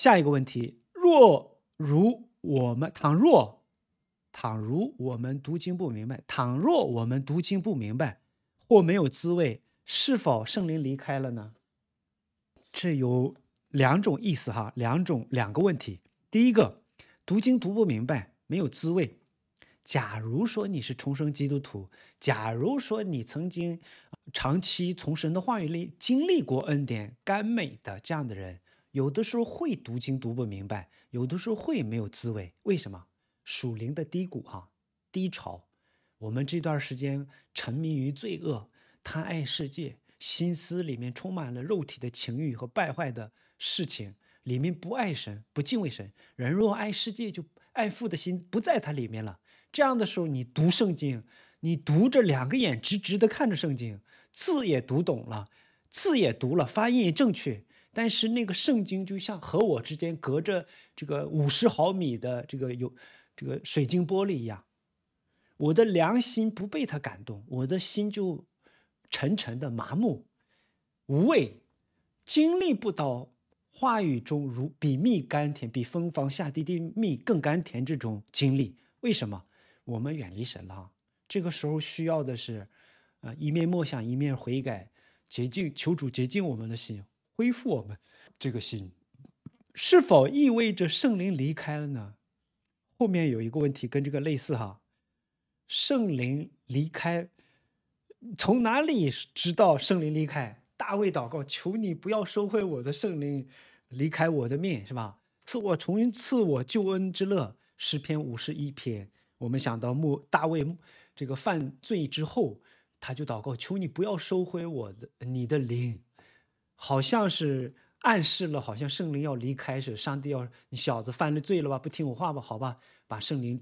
下一个问题：若如我们倘若，倘若我们读经不明白，倘若我们读经不明白或没有滋味，是否圣灵离开了呢？这有两种意思哈，两种两个问题。第一个，读经读不明白，没有滋味。假如说你是重生基督徒，假如说你曾经长期从神的话语里经历过恩典甘美的这样的人。有的时候会读经读不明白，有的时候会没有滋味。为什么？属灵的低谷哈，低潮。我们这段时间沉迷于罪恶、贪爱世界，心思里面充满了肉体的情欲和败坏的事情，里面不爱神、不敬畏神。人若爱世界，就爱父的心不在他里面了。这样的时候，你读圣经，你读着两个眼直直的看着圣经，字也读懂了，字也读了，发音也正确。但是那个圣经就像和我之间隔着这个五十毫米的这个有这个水晶玻璃一样，我的良心不被他感动，我的心就沉沉的麻木无畏，经历不到话语中如比蜜甘甜，比蜂房下滴的蜜更甘甜这种经历。为什么我们远离神了？这个时候需要的是，呃，一面默想，一面悔改，洁净，求主洁净我们的心。恢复我们这个心，是否意味着圣灵离开了呢？后面有一个问题跟这个类似哈，圣灵离开，从哪里知道圣灵离开？大卫祷告，求你不要收回我的圣灵，离开我的面，是吧？赐我重新赐我救恩之乐。诗篇五十一篇，我们想到木大卫这个犯罪之后，他就祷告，求你不要收回我的你的灵。好像是暗示了，好像圣灵要离开是，上帝要你小子犯了罪了吧？不听我话吧？好吧，把圣灵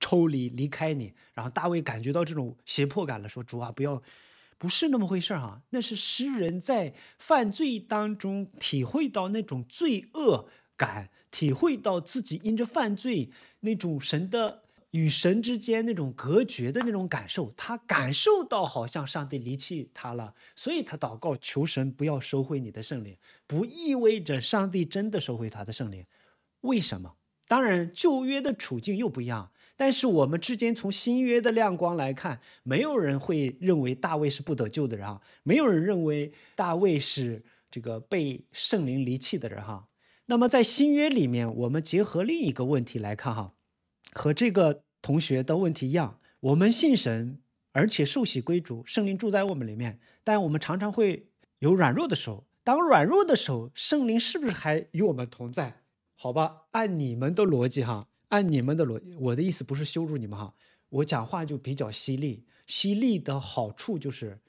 抽离离开你。然后大卫感觉到这种胁迫感了，说主啊，不要，不是那么回事啊，那是诗人在犯罪当中体会到那种罪恶感，体会到自己因着犯罪那种神的。与神之间那种隔绝的那种感受，他感受到好像上帝离弃他了，所以他祷告求神不要收回你的圣灵，不意味着上帝真的收回他的圣灵，为什么？当然旧约的处境又不一样，但是我们之间从新约的亮光来看，没有人会认为大卫是不得救的人啊，没有人认为大卫是这个被圣灵离弃的人哈。那么在新约里面，我们结合另一个问题来看哈。和这个同学的问题一样，我们信神，而且受洗归主，圣灵住在我们里面，但我们常常会有软弱的时候。当软弱的时候，圣灵是不是还与我们同在？好吧，按你们的逻辑，哈，按你们的逻，我的意思不是羞辱你们，哈，我讲话就比较犀利。犀利的好处就是，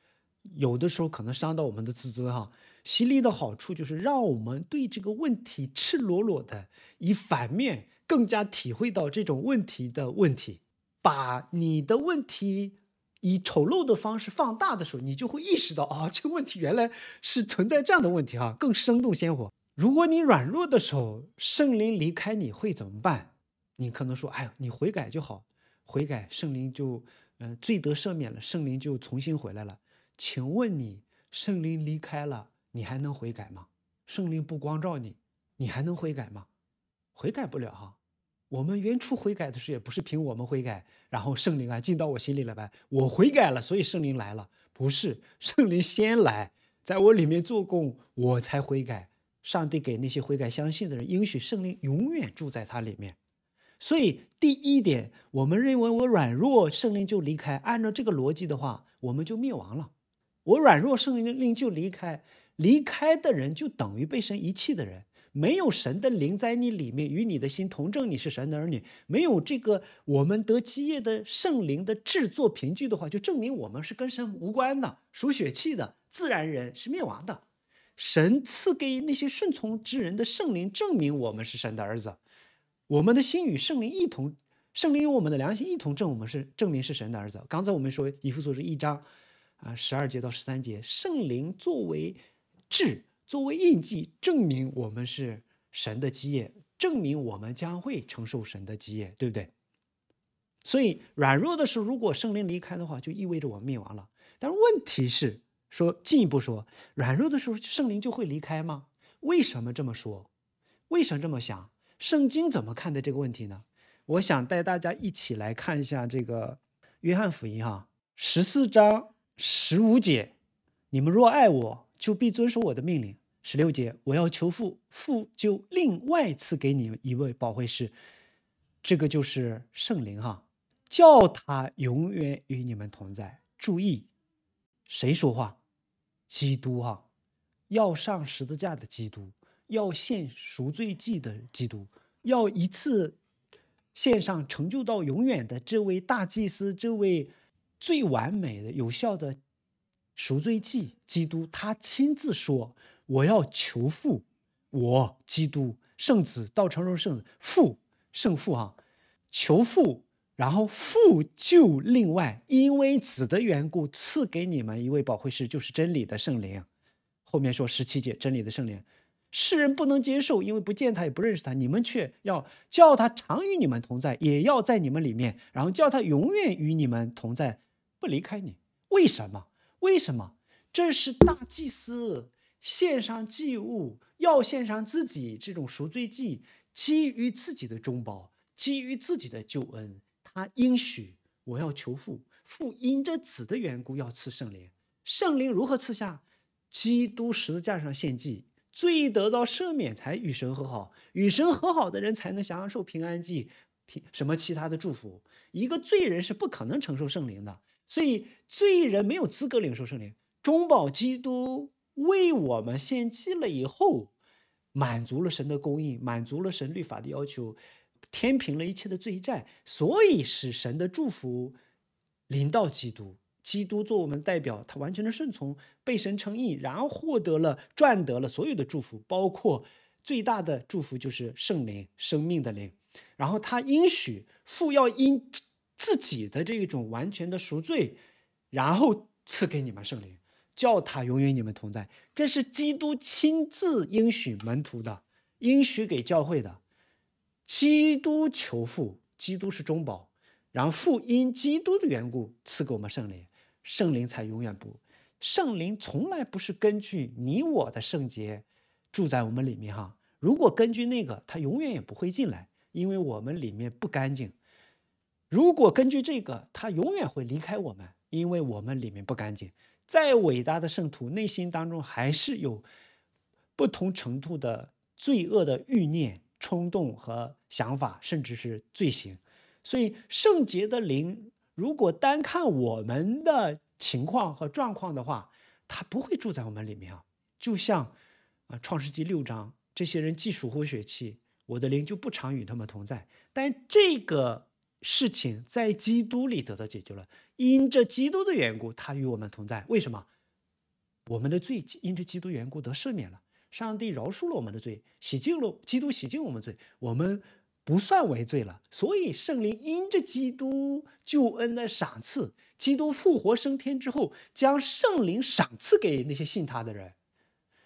有的时候可能伤到我们的自尊，哈。犀利的好处就是让我们对这个问题赤裸裸的以反面。更加体会到这种问题的问题，把你的问题以丑陋的方式放大的时候，你就会意识到，哦，这个问题原来是存在这样的问题哈，更生动鲜活。如果你软弱的时候，圣灵离开你会怎么办？你可能说，哎呀，你悔改就好，悔改，圣灵就，嗯，罪得赦免了，圣灵就重新回来了。请问你，圣灵离开了，你还能悔改吗？圣灵不光照你，你还能悔改吗？悔改不了哈，我们原初悔改的时候也不是凭我们悔改，然后圣灵啊进到我心里了呗，我悔改了，所以圣灵来了，不是圣灵先来，在我里面做工，我才悔改。上帝给那些悔改相信的人，应许圣灵永远住在他里面。所以第一点，我们认为我软弱，圣灵就离开。按照这个逻辑的话，我们就灭亡了。我软弱，圣灵就离开，离开的人就等于被神遗弃的人。没有神的灵在你里面，与你的心同证，你是神的儿女。没有这个我们得基业的圣灵的制作凭据的话，就证明我们是跟神无关的，属血气的自然人是灭亡的。神赐给那些顺从之人的圣灵，证明我们是神的儿子。我们的心与圣灵一同，圣灵与我们的良心一同证，我们是证明是神的儿子。刚才我们说以弗所书一章，啊，十二节到十三节，圣灵作为智。作为印记，证明我们是神的基业，证明我们将会承受神的基业，对不对？所以软弱的时候，如果圣灵离开的话，就意味着我们灭亡了。但问题是，说进一步说，软弱的时候，圣灵就会离开吗？为什么这么说？为什么这么想？圣经怎么看待这个问题呢？我想带大家一起来看一下这个约翰福音哈十四章十五节：你们若爱我。就必遵守我的命令。十六节，我要求父父就另外赐给你一位保惠师，这个就是圣灵哈，叫他永远与你们同在。注意，谁说话？基督哈，要上十字架的基督，要献赎罪祭的基督，要一次献上成就到永远的这位大祭司，这位最完美的、有效的。赎罪祭，基督他亲自说：“我要求父，我基督圣子，道成肉圣子，父圣父啊，求父，然后父就另外因为子的缘故赐给你们一位宝惠师，就是真理的圣灵。”后面说十七节，真理的圣灵，世人不能接受，因为不见他也不认识他，你们却要叫他常与你们同在，也要在你们里面，然后叫他永远与你们同在，不离开你。为什么？为什么？这是大祭司献上祭物，要献上自己这种赎罪祭，基于自己的忠报，基于自己的救恩。他应许我要求父，父因着子的缘故要赐圣灵。圣灵如何赐下？基督十字架上献祭，罪得到赦免才与神和好，与神和好的人才能享受平安祭，平什么其他的祝福？一个罪人是不可能承受圣灵的。所以罪人没有资格领受圣灵。中保基督为我们献祭了以后，满足了神的供应，满足了神律法的要求，填平了一切的罪债，所以使神的祝福临到基督。基督做我们代表，他完全的顺从，被神称义，然后获得了赚得了所有的祝福，包括最大的祝福就是圣灵生命的灵。然后他应许父要因。自己的这一种完全的赎罪，然后赐给你们圣灵，叫他永远你们同在。这是基督亲自应许门徒的，应许给教会的。基督求父，基督是中保，然后父因基督的缘故赐给我们圣灵，圣灵才永远不。圣灵从来不是根据你我的圣洁住在我们里面哈。如果根据那个，他永远也不会进来，因为我们里面不干净。如果根据这个，他永远会离开我们，因为我们里面不干净。再伟大的圣徒，内心当中还是有不同程度的罪恶的欲念、冲动和想法，甚至是罪行。所以，圣洁的灵，如果单看我们的情况和状况的话，他不会住在我们里面啊。就像啊，《创世纪》六章，这些人既属乎血气，我的灵就不常与他们同在。但这个。事情在基督里得到解决了。因着基督的缘故，他与我们同在。为什么？我们的罪因着基督缘故得赦免了。上帝饶恕了我们的罪，洗净了基督洗净我们罪，我们不算为罪了。所以圣灵因着基督救恩的赏赐，基督复活升天之后，将圣灵赏赐给那些信他的人。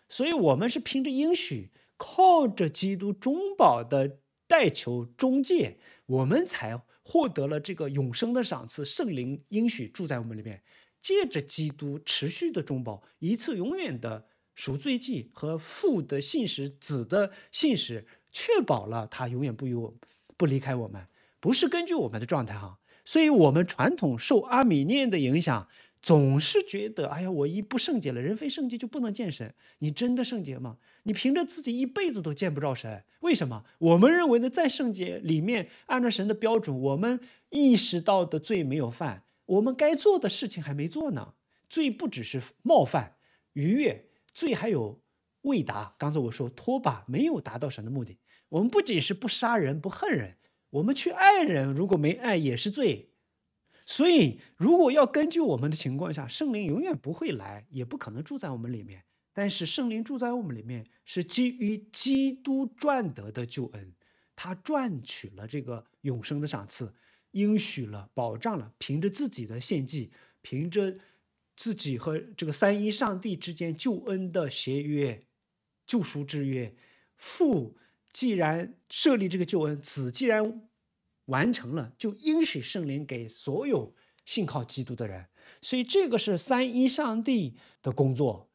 所以，我们是凭着应许，靠着基督中保的代求中介，我们才。获得了这个永生的赏赐，圣灵应许住在我们里面，借着基督持续的中保，一次永远的赎罪祭和父的信使、子的信使，确保了他永远不与我、不离开我们，不是根据我们的状态哈。所以，我们传统受阿米念的影响。总是觉得，哎呀，我一不圣洁了，人非圣洁就不能见神。你真的圣洁吗？你凭着自己一辈子都见不着神，为什么？我们认为呢，在圣洁里面，按照神的标准，我们意识到的罪没有犯，我们该做的事情还没做呢。罪不只是冒犯、逾越，罪还有未达。刚才我说拖把没有达到神的目的，我们不仅是不杀人、不恨人，我们去爱人，如果没爱也是罪。所以，如果要根据我们的情况下，圣灵永远不会来，也不可能住在我们里面。但是，圣灵住在我们里面是基于基督赚得的救恩，他赚取了这个永生的赏赐，应许了、保障了，凭着自己的献祭，凭着自己和这个三一上帝之间救恩的协约、救赎之约，父既然设立这个救恩，子既然。完成了，就应许圣灵给所有信靠基督的人。所以这个是三一上帝的工作，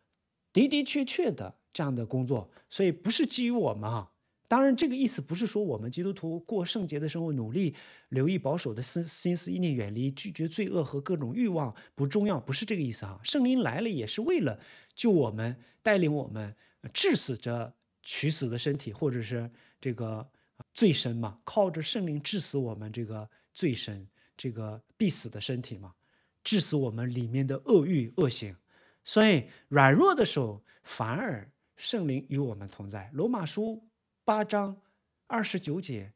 的的确确的这样的工作。所以不是基于我们啊。当然，这个意思不是说我们基督徒过圣洁的生活，努力留意保守的心心思意念，远离拒绝罪恶和各种欲望，不重要，不是这个意思啊。圣灵来了也是为了救我们，带领我们，致死这取死的身体，或者是这个。罪深嘛，靠着圣灵治死我们这个罪深、这个必死的身体嘛，治死我们里面的恶欲恶行。所以软弱的时候，反而圣灵与我们同在。罗马书八章二十九节，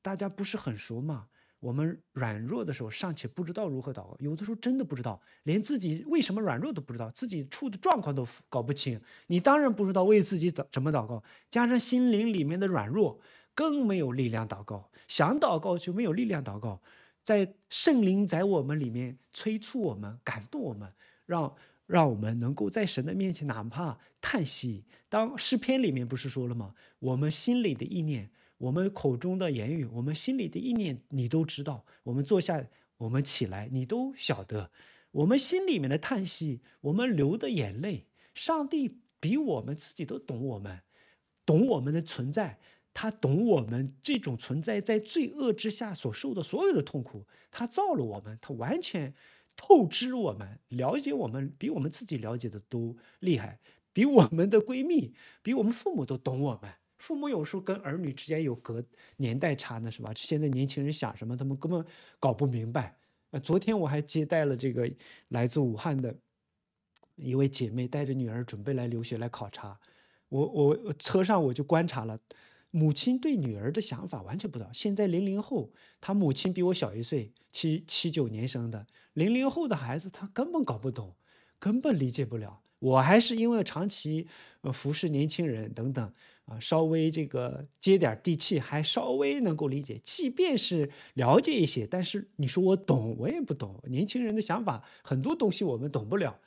大家不是很熟嘛？我们软弱的时候，尚且不知道如何祷告，有的时候真的不知道，连自己为什么软弱都不知道，自己处的状况都搞不清。你当然不知道为自己怎怎么祷告，加上心灵里面的软弱。更没有力量祷告，想祷告就没有力量祷告。在圣灵在我们里面催促我们、感动我们，让让我们能够在神的面前哪怕叹息。当诗篇里面不是说了吗？我们心里的意念，我们口中的言语，我们心里的意念你都知道。我们坐下，我们起来，你都晓得。我们心里面的叹息，我们流的眼泪，上帝比我们自己都懂我们，懂我们的存在。他懂我们这种存在在罪恶之下所受的所有的痛苦，他造了我们，他完全透支我们，了解我们比我们自己了解的都厉害，比我们的闺蜜，比我们父母都懂我们。父母有时候跟儿女之间有隔年代差呢，是吧？现在年轻人想什么，他们根本搞不明白。呃，昨天我还接待了这个来自武汉的一位姐妹，带着女儿准备来留学来考察。我我车上我就观察了。母亲对女儿的想法完全不知道。现在零零后，他母亲比我小一岁，七七九年生的零零后的孩子，他根本搞不懂，根本理解不了。我还是因为长期呃服侍年轻人等等啊，稍微这个接点地气，还稍微能够理解。即便是了解一些，但是你说我懂，我也不懂。年轻人的想法很多东西我们懂不了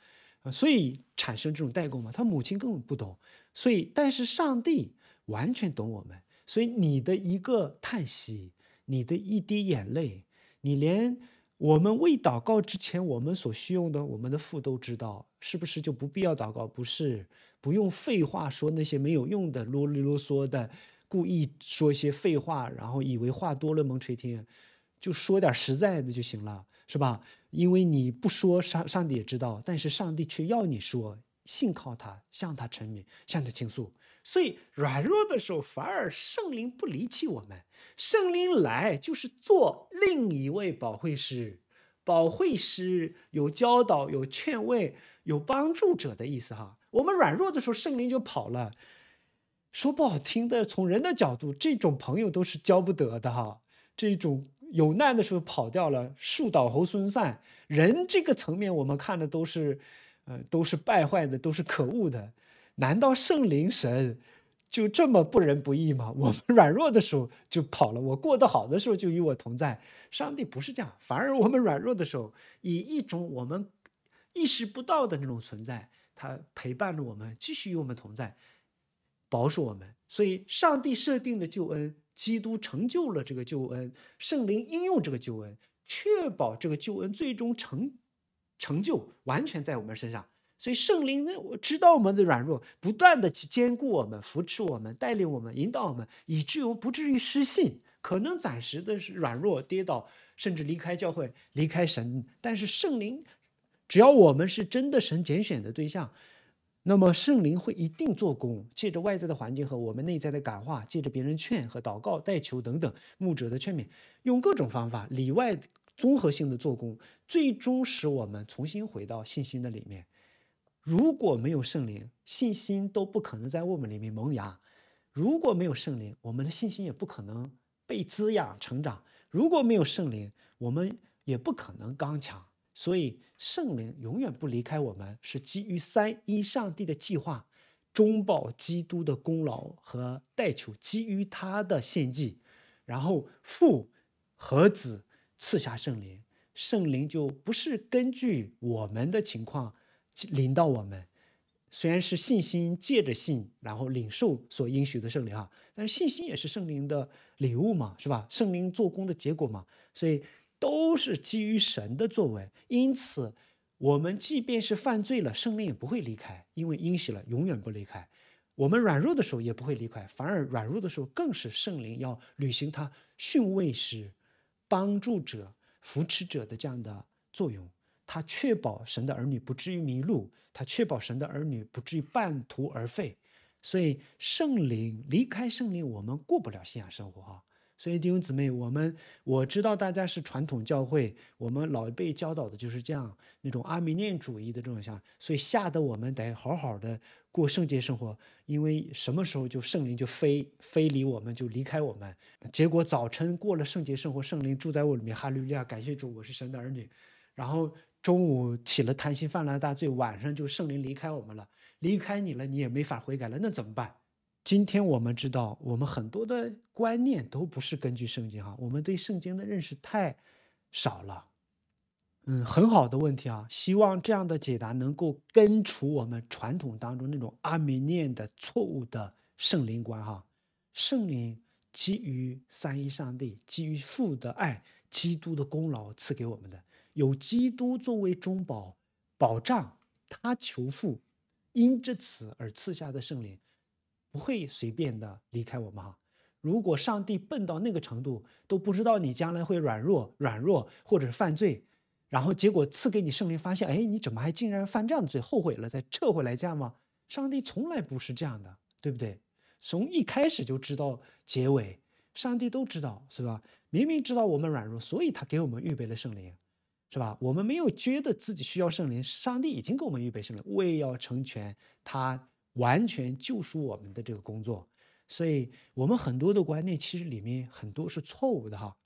啊，所以产生这种代沟嘛。他母亲根本不懂，所以但是上帝。完全懂我们，所以你的一个叹息，你的一滴眼泪，你连我们未祷告之前我们所需用的，我们的父都知道，是不是就不必要祷告？不是，不用废话说那些没有用的啰里啰嗦的，故意说一些废话，然后以为话多了蒙垂听，就说点实在的就行了，是吧？因为你不说，上上帝也知道，但是上帝却要你说。信靠他，向他沉溺，向他倾诉，所以软弱的时候，反而圣灵不离弃我们。圣灵来就是做另一位保惠师，保惠师有教导、有劝慰、有帮助者的意思哈。我们软弱的时候，圣灵就跑了。说不好听的，从人的角度，这种朋友都是交不得的哈。这种有难的时候跑掉了，树倒猴狲散。人这个层面，我们看的都是。呃，都是败坏的，都是可恶的。难道圣灵神就这么不仁不义吗？我们软弱的时候就跑了，我过得好的时候就与我同在。上帝不是这样，反而我们软弱的时候，以一种我们意识不到的那种存在，他陪伴着我们，继续与我们同在，保守我们。所以上帝设定的救恩，基督成就了这个救恩，圣灵应用这个救恩，确保这个救恩最终成。成就完全在我们身上，所以圣灵呢，我知道我们的软弱，不断的去兼顾我们、扶持我们、带领我们、引导我们，以至于不至于失信。可能暂时的是软弱、跌倒，甚至离开教会、离开神，但是圣灵只要我们是真的神拣选的对象，那么圣灵会一定做工，借着外在的环境和我们内在的感化，借着别人劝和祷告代求等等牧者的劝勉，用各种方法里外。综合性的做工，最终使我们重新回到信心的里面。如果没有圣灵，信心都不可能在我们里面萌芽；如果没有圣灵，我们的信心也不可能被滋养成长；如果没有圣灵，我们也不可能刚强。所以，圣灵永远不离开我们，是基于三一上帝的计划，中保基督的功劳和代求，基于他的献祭，然后父和子。赐下圣灵，圣灵就不是根据我们的情况临到我们，虽然是信心借着信，然后领受所应许的圣灵啊，但是信心也是圣灵的礼物嘛，是吧？圣灵做工的结果嘛，所以都是基于神的作为。因此，我们即便是犯罪了，圣灵也不会离开，因为应许了永远不离开。我们软弱的时候也不会离开，反而软弱的时候更是圣灵要履行他训位时。帮助者、扶持者的这样的作用，他确保神的儿女不至于迷路，他确保神的儿女不至于半途而废。所以圣灵离开圣灵，我们过不了信仰生活啊。所以弟兄姊妹，我们我知道大家是传统教会，我们老一辈教导的就是这样那种阿米念主义的这种像，所以吓得我们得好好的。过圣洁生活，因为什么时候就圣灵就非非离我们就离开我们，结果早晨过了圣洁生活，圣灵住在我里面，哈利路亚，感谢主，我是神的儿女。然后中午起了贪心，犯了大罪，晚上就圣灵离开我们了，离开你了，你也没法悔改了，那怎么办？今天我们知道，我们很多的观念都不是根据圣经哈，我们对圣经的认识太少了。嗯，很好的问题啊！希望这样的解答能够根除我们传统当中那种阿弥念的错误的圣灵观哈。圣灵基于三一上帝、基于父的爱、基督的功劳赐给我们的，有基督作为中保保障，他求父，因之此而赐下的圣灵不会随便的离开我们哈。如果上帝笨到那个程度，都不知道你将来会软弱、软弱或者是犯罪。然后结果赐给你圣灵，发现哎，你怎么还竟然犯这样的罪？后悔了再撤回来，这样吗？上帝从来不是这样的，对不对？从一开始就知道结尾，上帝都知道，是吧？明明知道我们软弱，所以他给我们预备了圣灵，是吧？我们没有觉得自己需要圣灵，上帝已经给我们预备圣灵，为要成全他完全救赎我们的这个工作。所以，我们很多的观念其实里面很多是错误的，哈。